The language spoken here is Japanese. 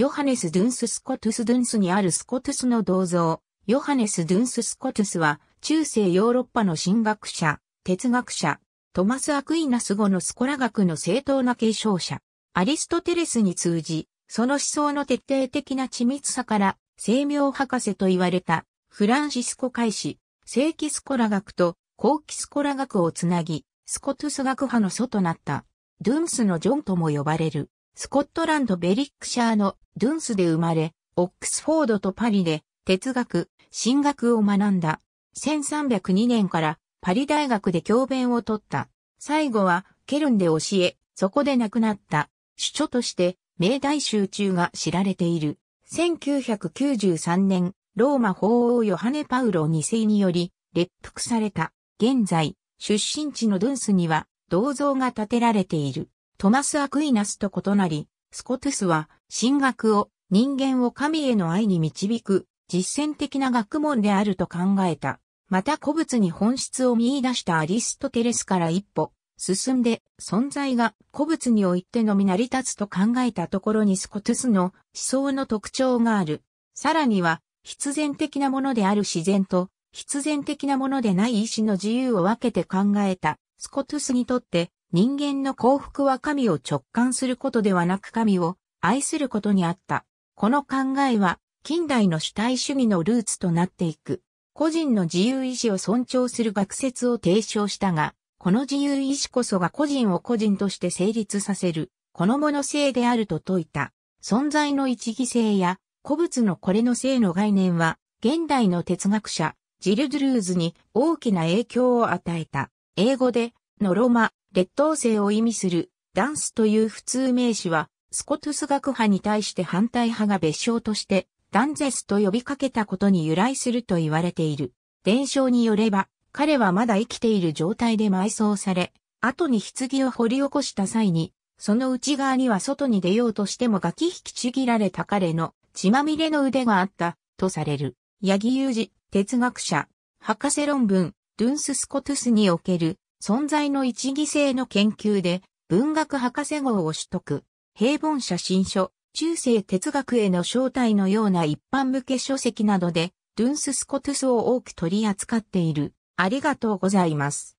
ヨハネス・ドゥンス・スコトゥス・ドゥンスにあるスコトゥスの銅像、ヨハネス・ドゥンス・スコトゥスは、中世ヨーロッパの神学者、哲学者、トマス・アクイナス語のスコラ学の正当な継承者、アリストテレスに通じ、その思想の徹底的な緻密さから、生命博士と言われた、フランシスコ開始、正規スコラ学と後期スコラ学をつなぎ、スコトゥス学派の祖となった、ドゥンスのジョンとも呼ばれる。スコットランドベリックシャーのドゥンスで生まれ、オックスフォードとパリで哲学、神学を学んだ。1302年からパリ大学で教鞭を取った。最後はケルンで教え、そこで亡くなった。主著として明大集中が知られている。1993年、ローマ法王ヨハネ・パウロ2世により、列服された。現在、出身地のドゥンスには銅像が建てられている。トマス・アクイナスと異なり、スコトゥスは、神学を人間を神への愛に導く実践的な学問であると考えた。また古物に本質を見出したアリストテレスから一歩進んで存在が古物においてのみ成り立つと考えたところにスコトゥスの思想の特徴がある。さらには必然的なものである自然と必然的なものでない意志の自由を分けて考えたスコトゥスにとって人間の幸福は神を直感することではなく神を愛することにあった。この考えは近代の主体主義のルーツとなっていく。個人の自由意志を尊重する学説を提唱したが、この自由意志こそが個人を個人として成立させる、このもの性であると説いた。存在の一義性や、個物のこれの性の概念は、現代の哲学者、ジル・ドゥルーズに大きな影響を与えた。英語で、ノロマ、劣等生を意味するダンスという普通名詞は、スコトゥス学派に対して反対派が別称として、ダンゼスと呼びかけたことに由来すると言われている。伝承によれば、彼はまだ生きている状態で埋葬され、後に棺を掘り起こした際に、その内側には外に出ようとしてもガキ引きちぎられた彼の血まみれの腕があった、とされる。八木雄二、哲学者、博士論文、ドゥンス・スコトゥスにおける存在の一義性の研究で文学博士号を取得、平凡写真書、中世哲学への招待のような一般向け書籍などで、ドゥンス・スコトゥスを多く取り扱っている。ありがとうございます。